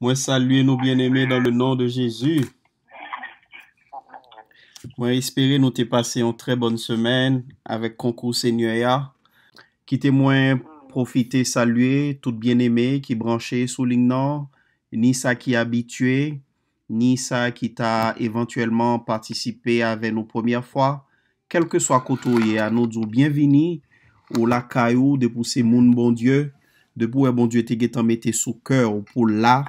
Moi, saluer nos bien-aimés dans le nom de Jésus. Moi, espérer nous t'es passé une très bonne semaine avec concours Seigneur. Qui témoin profiter, saluer toutes bien aimées qui branché sous ligne nord, ni ça qui habitué, ni ça qui t'a éventuellement participé avec nos premières fois. Quel que soit côté à nous dire bienvenue ou la caillou de pousser mon bon Dieu, de pour bon Dieu te getan metté sous cœur pour là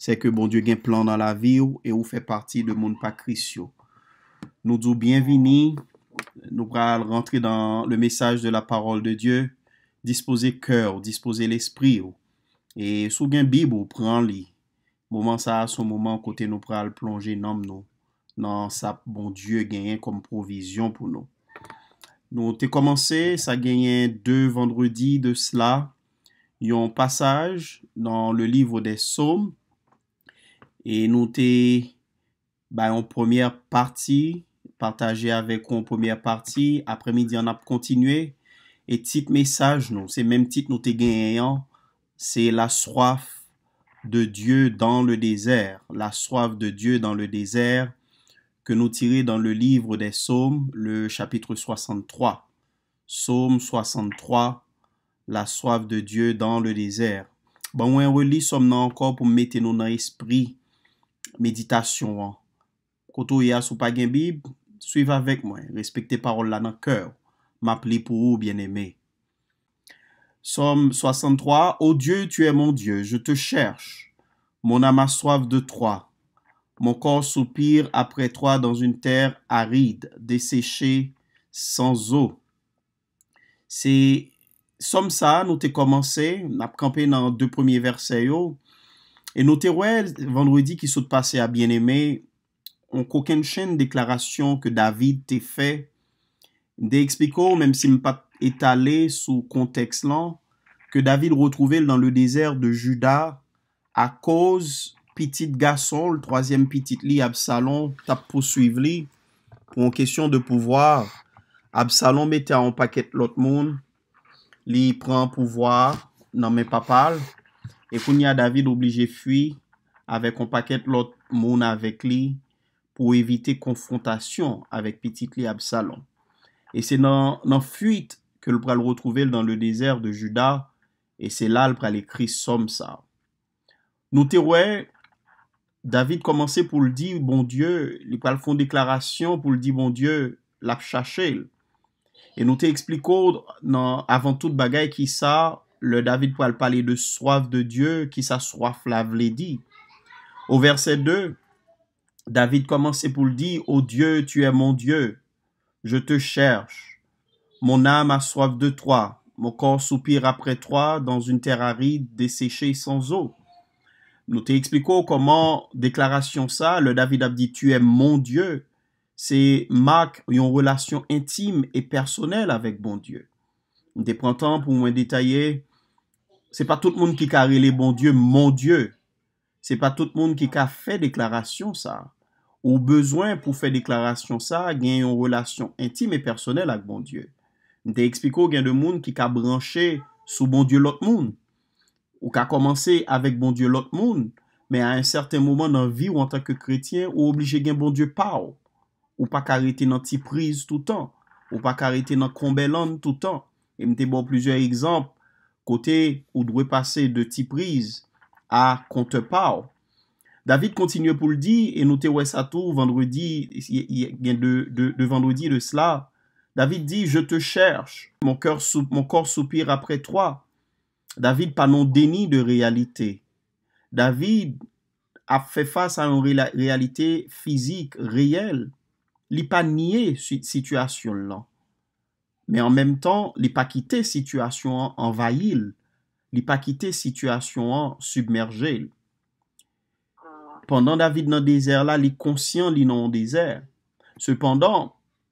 Se ke bon Diyo gen plan nan la vi ou e ou fe parti de moun pakrisyo. Nou dzou bienvini, nou pral rentre dan le mesaj de la parol de Diyo. Dispose kèr, dispose l'espri ou. E sou gen bib ou pran li. Mouman sa, sou mouman kote nou pral plonje nanm nou. Nan sa, bon Diyo genyen kom provizyon pou nou. Nou te komanse, sa genyen de vendredi de sla. Yon pasaj nan le livou de soum. Et nous t'es première bah, première partie, avec avec première en première partie, midi on a continué et titre message non, c'est même titre nous gagnant, gagné. c'est la soif de Dieu dans le désert, la soif de Dieu dans le désert, que nous tirer dans le livre des psaumes, le chapitre 63. Psaume 63, la soif de Dieu dans le désert. Bon, on relit sommes encore pour mettre nous dans l'esprit Meditasyon an. Koto yas ou pagin bib, suyva vek mwen. Respekte parol la nan kèr. Map li pou ou bien eme. Somme 63. O dieu, tu e mon dieu, je te chers. Mon ama swav de troa. Mon kor soupir apre troa dan un ter arid, desèche san zo. Somme sa nou te komanse, nap kampe nan de premier verse yo. E noterwe, vendredi ki sote pase a bieneme, on koken chen deklarasyon ke David te fe, de ekspiko, menm si mpa etale sou konteks lan, ke David retrouvel nan le dezert de Juda, a koz pitit gasol, troasyem pitit li Absalon tap posuiv li, pou an kesyon de pouvoar, Absalon mette an paket lot moun, li pre an pouvoar nan men papal, E pou ni a David oubli je fwi, avek on paket lot moun avek li pou evite konfrontasyon avek pitit li Absalon. E se nan fuit ke l pral retrouvel dan le dezer de Juda, e se la l pral ekri som sa. Nou te wè, David komanse pou l di, bon die, li pral fon deklarasyon pou l di, bon die, l ap chache. E nou te ekspliko nan avantout bagay ki sa... le David pour parler de soif de Dieu, qui sa soif la dit. Au verset 2, David commence pour le dire, Ô Dieu, tu es mon Dieu, je te cherche, mon âme a soif de toi, mon corps soupire après toi dans une terre aride, desséchée sans eau. Nous t'expliquons comment déclaration ça, le David a dit, tu es mon Dieu. C'est Marc, une relation intime et personnelle avec bon Dieu. Des printemps pour moins détailler Se pa tout moun ki ka rele bon dieu, mon dieu, se pa tout moun ki ka fe deklarasyon sa, ou bezwen pou fe deklarasyon sa, gen yon relasyon intime e personel ak bon dieu. Nte ekspiko gen de moun ki ka branche sou bon dieu lot moun, ou ka komanse avek bon dieu lot moun, men a en certen mouman nan vi ou an tanke kretien, ou oblije gen bon dieu pa ou, ou pa ka rete nan ti prise tout an, ou pa ka rete nan konbe lan tout an, e mte bon plizye ekzamp, kote ou dwe pase de ti priz a kon te pa ou. David kontinye pou l di, e nou te wes atou vendredi, gen de vendredi de sla, David di, je te chers, mon kor soupir apre toa. David pa non deni de realite. David a fe fasa an realite fizik, reyel, li pa nye situasyon lan. Men en menm tan, li pa kite situasyon an envayil, li pa kite situasyon an submerjil. Pendan David nan deseer la, li konsyen li nan deseer. Sependan,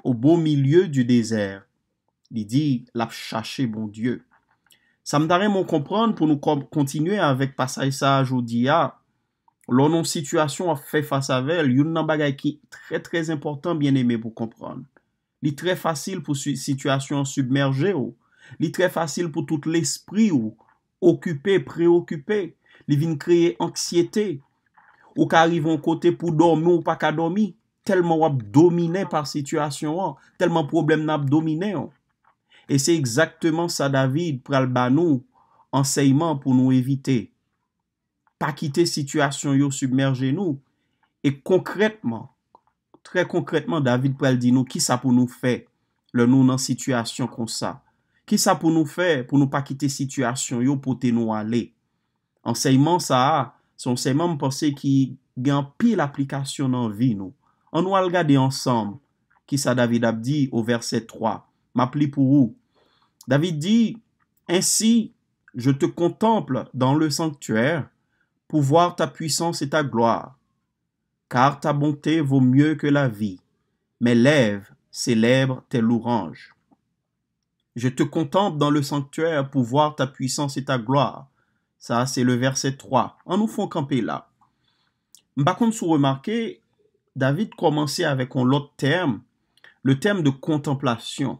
ou bon milye du deseer, li di la chache bon dieu. Sa m darem ou kompran pou nou kontinue avèk pasay sa ajou diya, lonon situasyon a fe fasa vel, yon nan bagay ki tre tre important bien eme pou kompran. li tre fasil pou sitwasyon soubmerje ou, li tre fasil pou tout l'esprit ou, okupé, preokupé, li vin kreye anksyete, ou ka arrivan kote pou dormi ou pa ka dormi, telman wap domine par sitwasyon ou, telman problem nan ap domine ou. E se ekzakteman sa David pral ba nou, anseyman pou nou evite, pa kite sitwasyon yo soubmerje nou, e konkretman, Tre konkretman David pou el di nou ki sa pou nou fe le nou nan sityasyon kon sa. Ki sa pou nou fe pou nou pa kite sityasyon yo pou te nou ale. Anseyman sa a, son enseyman mpense ki gen pi l'applikasyon nan vi nou. An nou al gade ansam, ki sa David ap di ou verset 3. M'ap li pou ou. David di, ensi je te kontemple dan le sanktyer pou vwa ta pwisans e ta gloar. car ta bonté vaut mieux que la vie. mais l'Ève célèbre tes louanges. Je te contemple dans le sanctuaire pour voir ta puissance et ta gloire. Ça, c'est le verset 3. On nous font camper là. M'bakon sous remarquer, David commençait avec un autre terme, le terme de contemplation.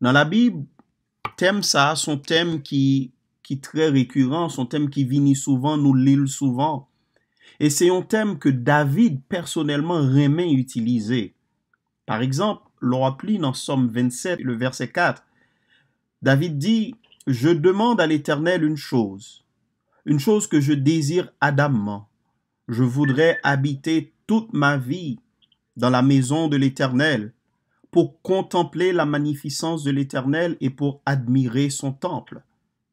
Dans la Bible, thème ça, son thème qui, qui très récurrent, son thème qui vinit souvent, nous l'île souvent. Et c'est un thème que David personnellement remet utiliser. Par exemple, l'appli dans Somme 27, le verset 4. David dit, Je demande à l'Éternel une chose, une chose que je désire adamement. Je voudrais habiter toute ma vie dans la maison de l'Éternel pour contempler la magnificence de l'Éternel et pour admirer son temple.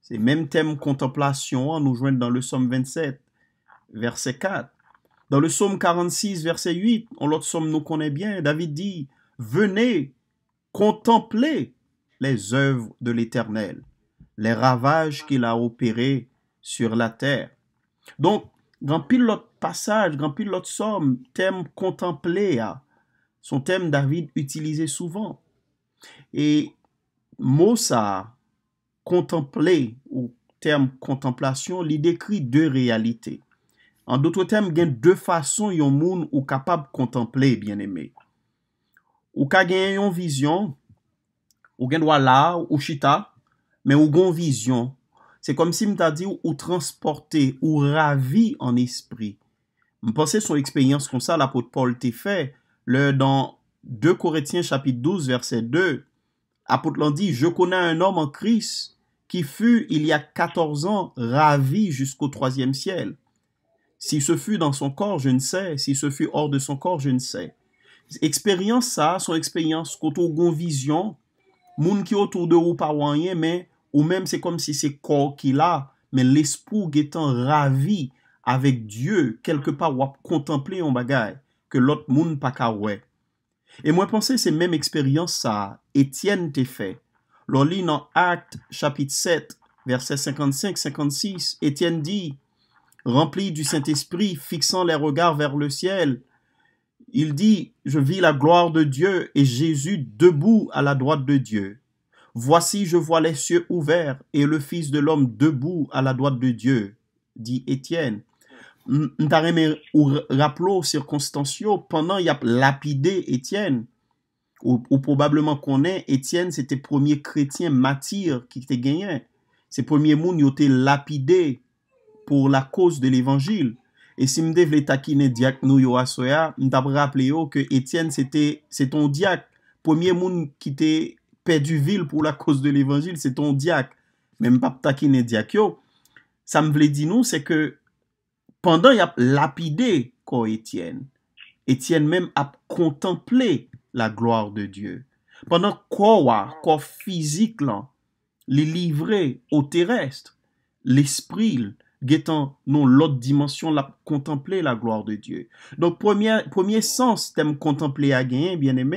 Ces même thème contemplation nous joindre dans le Somme 27 verset 4. Dans le psaume 46, verset 8, on l'autre somme nous connaît bien, David dit, Venez, contemplez les œuvres de l'Éternel, les ravages qu'il a opérés sur la terre. Donc, grand pilote passage, grand pilote somme, thème contemplé, son thème David utilisait souvent. Et mot ça, contempler ou terme contemplation, il décrit deux réalités. En d'autres d'autres termes, il y façons deux yon moun ou de contempler, bien aimé Ou ka une vision, vision, ou gen dwa ou chita, mais ou gon vision. C'est comme si mta dit ou, ou ou ravi en esprit. à son expérience comme ça, l'apôtre Paul te fait le dans 2 Corinthiens chapitre 12 verset 2, L'apôtre l'a dit, je connais un homme en Christ qui fut, il y a 14 ans, ravi jusqu'au troisième ciel. Si ce fut dans son corps, je ne sais. Si ce fut hors de son corps, je ne sais. Expérience ça, son expérience, a une vision, qui est autour de ou pas rien, mais ou même c'est comme si c'est corps qu'il a, mais l'esprit étant ravi avec Dieu, quelque part ou contempler un bagage que l'autre monde pas ouais. Et moi penser c'est même expérience ça Étienne t'a fait. L'on dans Acte chapitre 7 verset 55 56, Étienne dit rempli du Saint-Esprit, fixant les regards vers le ciel. Il dit, je vis la gloire de Dieu et Jésus debout à la droite de Dieu. Voici, je vois les cieux ouverts et le Fils de l'homme debout à la droite de Dieu, dit Étienne. Ntareme ou aux circonstanciaux pendant y a lapidé Étienne. Ou, probablement qu'on est, Étienne, c'était premier chrétien martyr qui était gagné. C'est premiers monde qui était lapidé pou la kos de l'Evangil. E si mde vle takine diak nou yo a soya, mdap rap le yo ke Etienne se ton diak, pwemye moun ki te pe du vil pou la kos de l'Evangil, se ton diak, men mpap takine diak yo, sa m vle di nou se ke, pandan yap lapide ko Etienne, Etienne men ap kontemple la gloar de Diyo. Pandan kwa wak, kwa fizik lan, li livre o terest, l'espril, getan nou l'ot dimensyon la kontemple la gloar de Diyo. Donk premye sens tem kontemple a genyen,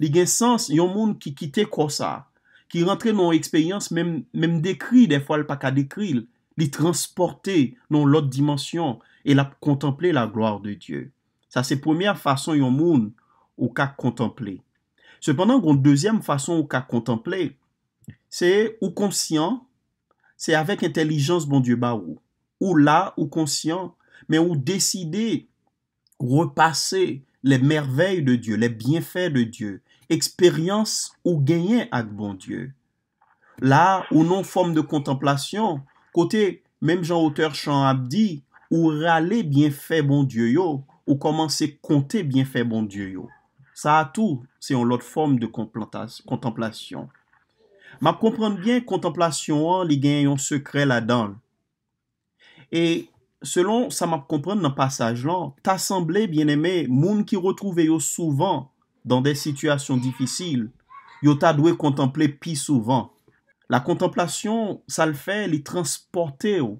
li gen sens yon moun ki kite kosa, ki rentre nou ekspeyans, menm dekri, defo alpaka dekri, li transporte nou l'ot dimensyon e la kontemple la gloar de Diyo. Sa se premye fason yon moun ou kak kontemple. Sepenandon, goun dezyem fason ou kak kontemple, se ou konsyant, se avek entelijans bon Diyo ba ou. Ou la, ou konsyant, men ou deside repase le merveil de Diyo, le bienfè de Diyo, eksperyans ou genyen ak bon Diyo. La, ou non form de kontemplasyon, kote, menm jan auteur chan abdi, ou rale bienfè bon Diyo yo, ou komanse konte bienfè bon Diyo yo. Sa a tou, se yon lot form de kontemplasyon. Ma komprende bien kontemplasyon an, li genyen yon sekre la danl. E selon sa map kompren nan pasaj lan, ta sanble, bien eme, moun ki retrouve yo souvan dan de situasyon difisil, yo ta dwe kontemple pi souvan. La kontemplasyon sal fe li transporte yo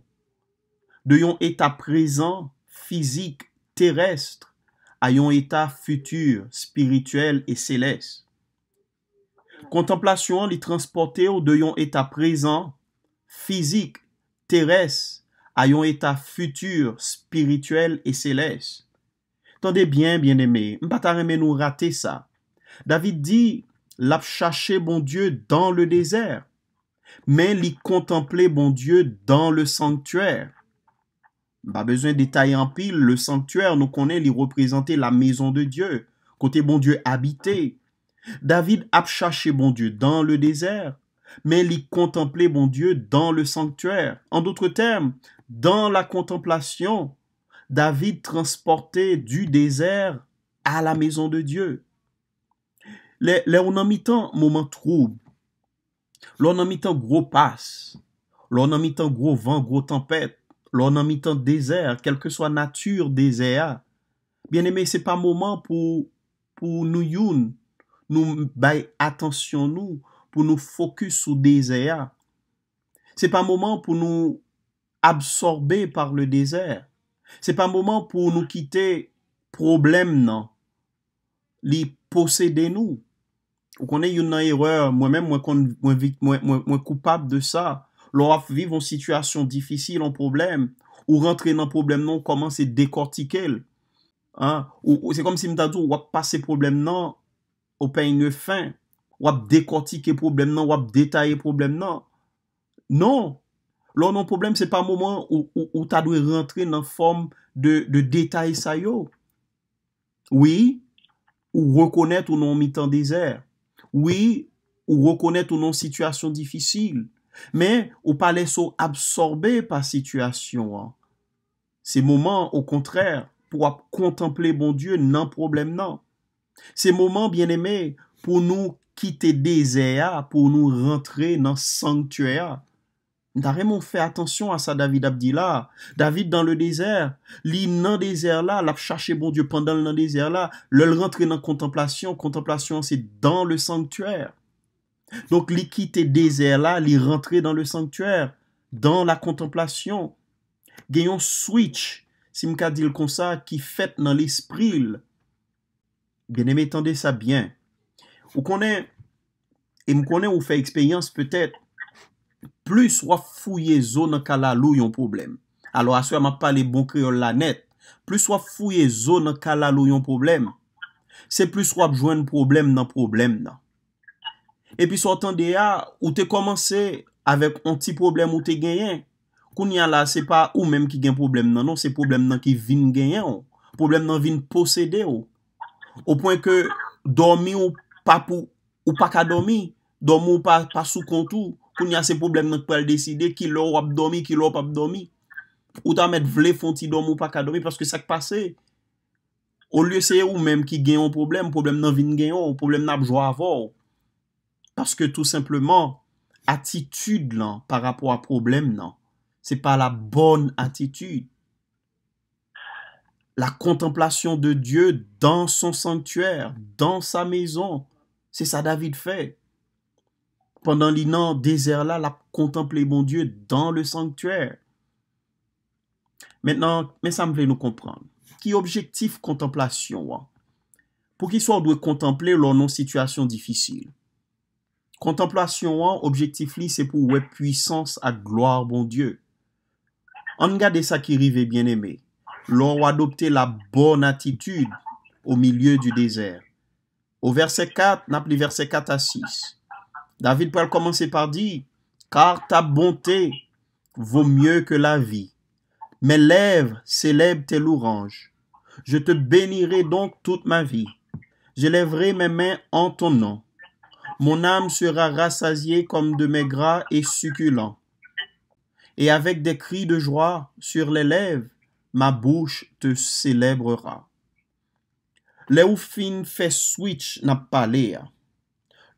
de yon eta prezant, fizik, terestre a yon eta futur, spirituel e seles. Kontemplasyon li transporte yo de yon eta prezant, fizik, terestre, à état futur, spirituel et céleste. Tendez bien, bien-aimé, m'pataremen nous rater ça. David dit, l'a bon Dieu dans le désert, mais l'y contempler bon Dieu dans le sanctuaire. Pas besoin détailler en pile, le sanctuaire, nous connaît l'y représenter la maison de Dieu, côté bon Dieu habité. David a bon Dieu dans le désert, mais l'y contempler bon Dieu dans le sanctuaire. En d'autres termes, dans la contemplation, David transporté du désert à la maison de Dieu. Les, a on tant moment trouble. L'on en tant gros passe. L'on en tant gros vent, gros tempête. L'on en tant désert, quelle que soit nature désert. Bien aimé, c'est pas moment pour, pour nous youn, nous attention nous, pour nous focus sur désert. C'est pas moment pour nous Absorbe par le dezer. Se pa mouman pou nou kite problem nan. Li posede nou. Ou konen yon nan eroe, mwen mè mwen koupab de sa. Lò waf vive an situasyon difisil, an problem. Ou rentre nan problem nan, ou koman se dekortikel. Ou se kom si mtadou wap pase problem nan, ou peyne fin. Wap dekortike problem nan, wap detaye problem nan. Non, non.! Lò nan problem, se pa mouman ou ta dwe rentre nan form de detay sayo. Oui, ou rekonnet ou nan mitan dezer. Oui, ou rekonnet ou nan situasyon difisil. Men, ou pa leso absorbe pa situasyon. Se mouman, ou kontrè, pou a kontemple bon Diyo nan problem nan. Se mouman, bien eme, pou nou kite dezer, pou nou rentre nan sanktueya. Na remon fè atensyon a sa David Abdila. David dan le deseer. Li nan deseer la. La chache bon dieu pandan nan deseer la. Le rentre nan kontemplasyon. Kontemplasyon se dan le sanktyer. Donk li kite deseer la. Li rentre dan le sanktyer. Dan la kontemplasyon. Geyon switch. Si mka dil kon sa. Ki fèt nan l'espril. Geyon eme tende sa byen. Ou konen. E mkonen ou fè ekspeyans peutèt. Plis wap fouye zon nan kalalou yon problem. Alo aswa ma pale bonkri yon lanet. Plis wap fouye zon nan kalalou yon problem. Se plis wap jwen problem nan problem nan. Epi sou atan de ya, ou te komanse avèk an ti problem ou te genyen, koun yan la se pa ou menm ki gen problem nan nan, se problem nan ki vin genyen ou. Problem nan vin posede ou. Ou poen ke dormi ou pa pou, ou pa ka dormi, dormi ou pa sou kontou, ces problèmes se problèmes, nan pou décider deside qui lor wap qui qui Ou pas Ou tu met vle fonti domi ou qu'à ka parce que ça pase. au lieu c'est ou même qui gagne un problème, problème nan vin gagne, problème problème n'a joie jwa parce que tout simplement, attitude là par rapport à problème, non, c'est pas la bonne attitude La contemplation de Dieu dans son sanctuaire, dans sa maison, c'est ça David fait. Pendan li nan deser la, la kontemple bon dieu dan le sanktuèr. Mè nan, mè sa m vle nou kompran. Ki objektif kontemplasyon wè? Pou ki sou an dwe kontemple lor nan sitwasyon difisyl. Kontemplasyon wè, objektif li, se pou wè pwisans a gloar bon dieu. An nga de sa ki rive bien eme, lor wadopte la bon atitude ou milieu du deser. Ou verse 4, nap li verse 4 a 6. David peut commencer par dire, car ta bonté vaut mieux que la vie. Mes lèvres célèbrent tes louanges. Je te bénirai donc toute ma vie. Je lèverai mes mains en ton nom. Mon âme sera rassasiée comme de mes gras et succulents. Et avec des cris de joie sur les lèvres, ma bouche te célébrera. Le fait switch n'a pas l'air.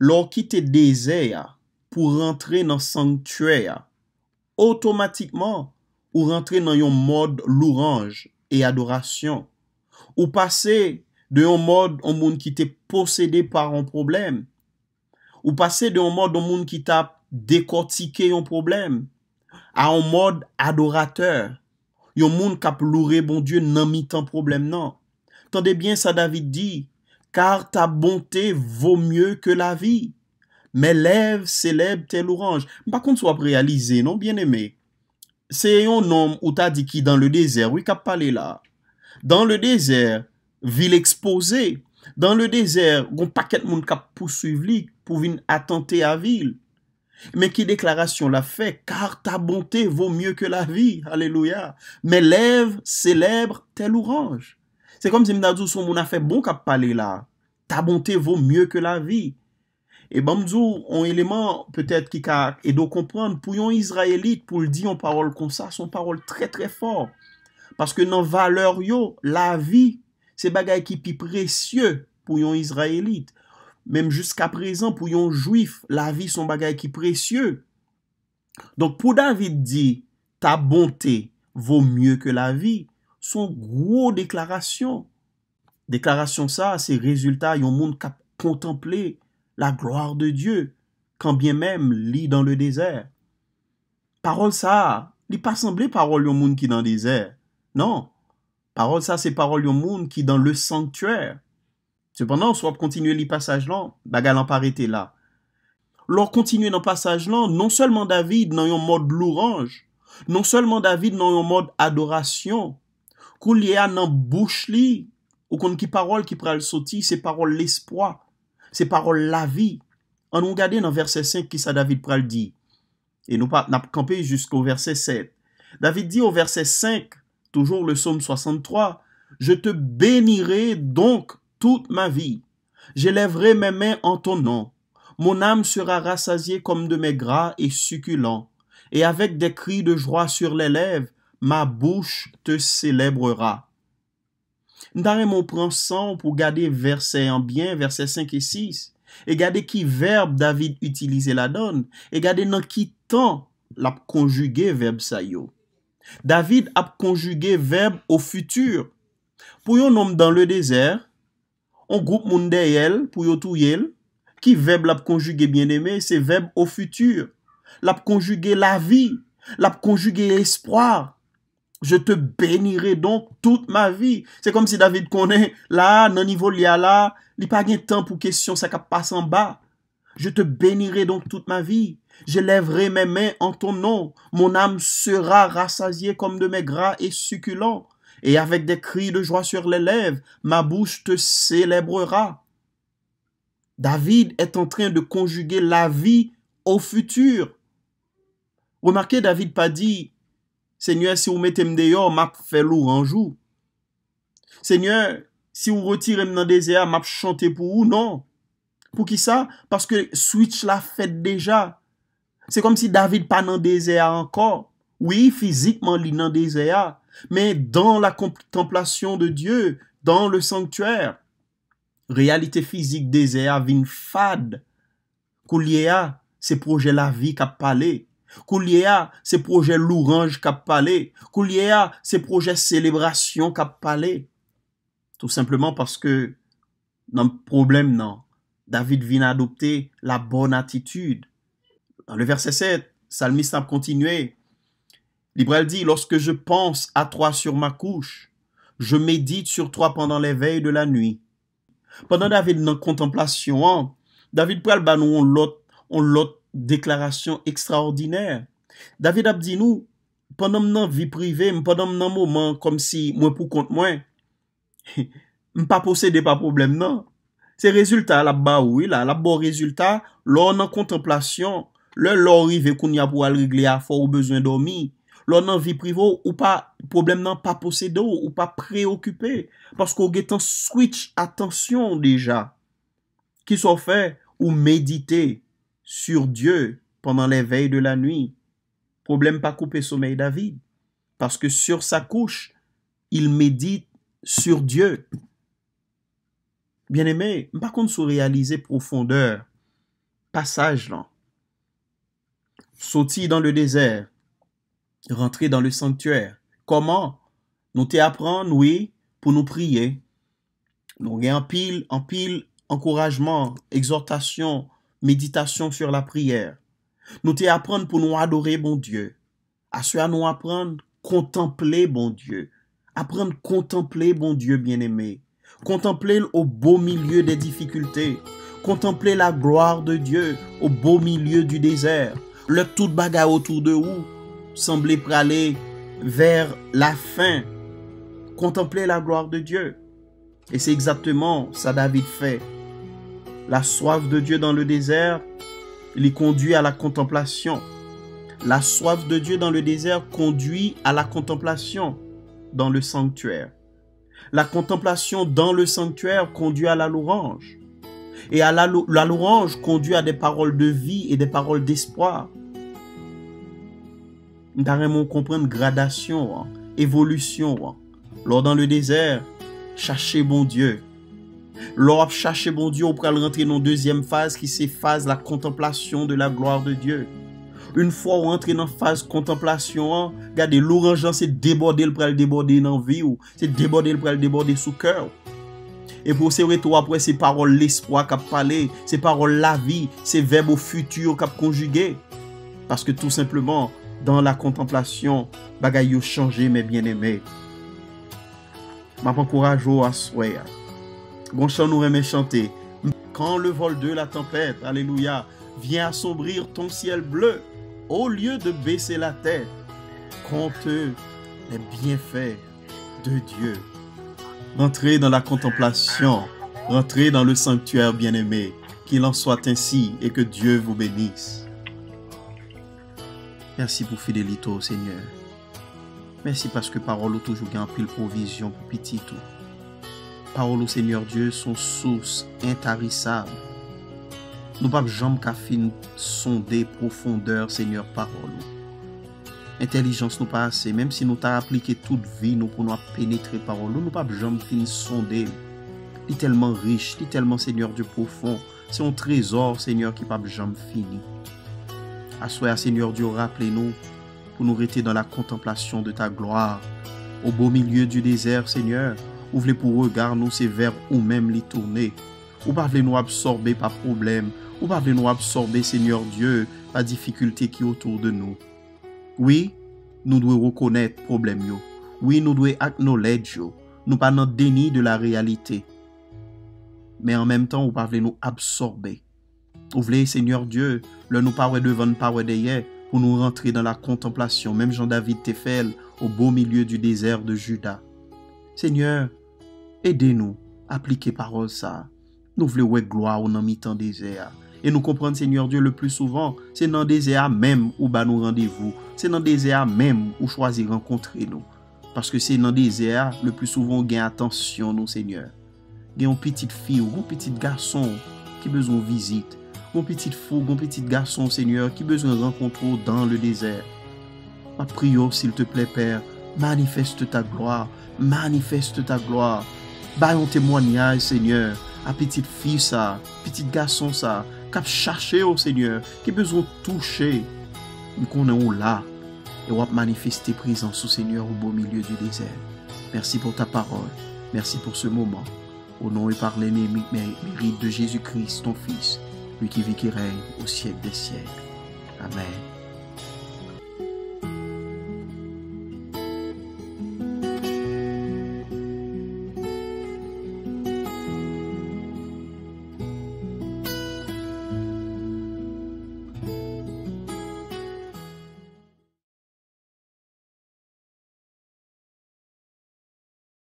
lor ki te dese ya pou rentre nan sanktue ya, otomatikman ou rentre nan yon mod louranj e adorasyon. Ou pase de yon mod yon moun ki te posede par an problem, ou pase de yon mod yon moun ki te ap dekotike yon problem, a yon mod adorateur, yon moun kap louré bon die nan mitan problem nan. Tande bien sa David di, kar ta bonte vo mye ke la vi. Me lev seleb tel oranj. Ba kon so ap realize, non, bien eme. Se yon nom ou ta di ki dan le dezer, wik ap pale la. Dan le dezer, vil expose. Dan le dezer, goun paket moun kap pou suivlik, pou vin atante avil. Men ki deklarasyon la fe, kar ta bonte vo mye ke la vi. Aleluya. Me lev seleb tel oranj. Se kom Zemdadzou son moun a fe bon kap pale la, ta bonte vo mye ke la vi. E bamzou, an eleman peutet ki karak, e do kompran pou yon Izraelit pou l di yon parol kon sa, son parol tre tre for. Paske nan valer yo, la vi, se bagay ki pi presye pou yon Izraelit. Mem jiska prezan pou yon Juif, la vi son bagay ki presye. Donk pou David di, ta bonte vo mye ke la vi. son gro deklarasyon. Deklarasyon sa, se rezultat yon moun ka kontemple la gloar de Diyo kanbyen men li dan le dezer. Parol sa, li pa semble parol yon moun ki dan dezer. Nan, parol sa se parol yon moun ki dan le sanktyer. Sepanan, sou ap kontinye li pasaj lan, baga lan parete la. Lor kontinye nan pasaj lan, non selman David nan yon mod louranj, non selman David nan yon mod adorasyon, C'est nan bouch li, ou kon ki parol ki pral soti, se paroles l'espoir paroles la vie en nou dans nan verset 5 qui ça David pral dit et nous pa pas kampe jusqu'au verset 7. David dit au verset 5, toujours le psaume 63, Je te bénirai donc toute ma vie. J'élèverai mes mains en ton nom. Mon âme sera rassasiée comme de mes gras et succulents. Et avec des cris de joie sur les lèvres, Ma bouche te celebrera. Ndare moun pransan pou gade verse yon bien, verse 5 et 6. E gade ki verb David utilize la don. E gade nan ki tan la pou konjuge verb sa yo. David ap konjuge verb ou futur. Pou yon nom dan le dezer, on goup moun dey el pou yon touy el, ki verb la pou konjuge bien eme, se verb ou futur. La pou konjuge la vi, la pou konjuge l'espoir. Je te bénirai donc toute ma vie. C'est comme si David connaît là, non niveau il là, il pas de temps pour question ça passe en bas. Je te bénirai donc toute ma vie. Je lèverai mes mains en ton nom. Mon âme sera rassasiée comme de mes gras et succulents. Et avec des cris de joie sur les lèvres, ma bouche te célébrera. David est en train de conjuguer la vie au futur. Remarquez, David pas dit Seigneur, si ou metem deyo, map fè lou anjou. Seigneur, si ou retirem nan desea, map chante pou ou? Non. Pou ki sa? Paske switch la fèd deja. Se kom si David pa nan desea ankor. Oui, fizikman li nan desea. Men, dan la kontemplasyon de Diyo, dan le sanktyer. Realite fizik desea vin fad. Kou liye a, se proje la vi kap paley. Kouliya, c'est projet l'orange cap parlé. ses c'est projet célébration cap parlé. Tout simplement parce que, dans problème, non. David vient adopter la bonne attitude. Dans le verset 7, Salmiste a continué. Libral dit, lorsque je pense à toi sur ma couche, je médite sur toi pendant l'éveil de la nuit. Pendant David dans contemplation, hein, David prend on l'autre deklarasyon ekstraordinèr. David ap di nou, pandan m nan vi prive, m pandan m nan mouman, kom si mwen pou kont mwen, m pa pose de pa problem nan. Se rezultat, la ba oui la, la bo rezultat, lò nan kontemplasyon, lò lò rive koun ya pou alrigle a fo ou bezwen do mi, lò nan vi privou, ou pa problem nan pa pose de ou, ou pa preokupè, paskou ge tan switch atensyon deja, ki so fe ou meditey, sur Dieu pendant les veilles de la nuit. Problème pas couper sommeil David, parce que sur sa couche, il médite sur Dieu. Bien-aimé, par contre, sur réaliser profondeur, passage là, sorti dans le désert, rentrer dans le sanctuaire. Comment? Nous te oui, pour nous prier. Nous avons en pile, en pile, encouragement, exhortation, méditation sur la prière. Nous te apprendre pour nous adorer, bon Dieu. À à nous apprendre contempler, bon Dieu. Apprendre contempler, bon Dieu bien-aimé. Contempler au beau milieu des difficultés. Contempler la gloire de Dieu au beau milieu du désert. Le tout bagarre autour de vous semblait aller vers la fin. Contempler la gloire de Dieu. Et c'est exactement ça David fait la soif de Dieu dans le désert les conduit à la contemplation. La soif de Dieu dans le désert conduit à la contemplation dans le sanctuaire. La contemplation dans le sanctuaire conduit à la louange. Et à la, louange conduit à des paroles de vie et des paroles d'espoir. Nous comprendre gradation, hein, évolution. Hein. Lors dans le désert, cherchez bon Dieu, lor ap chache bon diyo pou pral rentre nan dezyem faz ki se faz la kontemplasyon de la gloar de diyo un fwa ou rentre nan faz kontemplasyon an gade lor anjan se deborde l pou pral deborde nan vi ou se deborde l pou pral deborde sou kèr e pou se wè tou apwè se parol l'espoi kap pale se parol la vi, se veb ou futur kap konjuge paske tout simplement dan la kontemplasyon bagay ou chanje me bien eme mapankouraj ou aswe ya Bon chant nous remet chanter. Quand le vol de la tempête, alléluia, vient assombrir ton ciel bleu, au lieu de baisser la tête, compte les bienfaits de Dieu. Rentrez dans la contemplation, rentrez dans le sanctuaire bien-aimé. Qu'il en soit ainsi et que Dieu vous bénisse. Merci pour fidélité au Seigneur. Merci parce que parole ou toujours pris pile provision pour petit tout. Parole au Seigneur Dieu, sont source intarissable. Nous pas jambes jamais fin des profondeur Seigneur parole Intelligence nous passe pas même si nous ta appliqué toute vie, nous pouvons pénétrer Paroles. nous pas pouvons jamais pap jom tellement tellement riche, li tellement Seigneur Dieu profond, C'est un trésor, Seigneur qui peut jamais fini. à à Seigneur Dieu, rappelez-nous, pour nous rester dans la contemplation de ta gloire. Au beau milieu du désert, Seigneur, Ouvrez pour pou nous nou se ou même les tourner. Ou pa nous nou par problème problem, ou pa Seigneur Dieu, difficulté qui qui autour de nous. Oui, nous devons reconnaître problème yo. Oui, nous dwe nous yo. Nou pa de la réalité. Mais en même temps, ou pa vle nou absorber Seigneur Dieu, le nou devant devan parler deye, pour nous rentrer dans la contemplation. Même Jean-David Tefel, au beau milieu du désert de Juda. Seigneur, Ede nou, aplike parol sa. Nou vle wèk gloa ou nan mitan desea. E nou komprende, Seigneur Dieu, le plus souvent, se nan desea mèm ou ba nou randevou. Se nan desea mèm ou chwazi renkontre nou. Paske se nan desea, le plus souvent, gen atensyon, nou Seigneur. Gen yon petit fi ou yon petit garson ki bezon vizit. Yon petit fou ou yon petit garson, Seigneur, ki bezon renkontre ou dan le desea. Ma priyo, s'il te plè, Père, manifest ta gloa, manifest ta gloa, bah témoignage Seigneur, à petite fille ça, petit garçon ça cap chercher au oh Seigneur, qui de toucher Nous connaissons là. Et on wap manifeste présence au Seigneur, au beau milieu du désert Merci pour ta parole, merci pour ce moment, au nom et par l'ennemi mérite de Jésus-Christ, ton Fils, lui qui vit qui règne au siècle des siècles. Amen.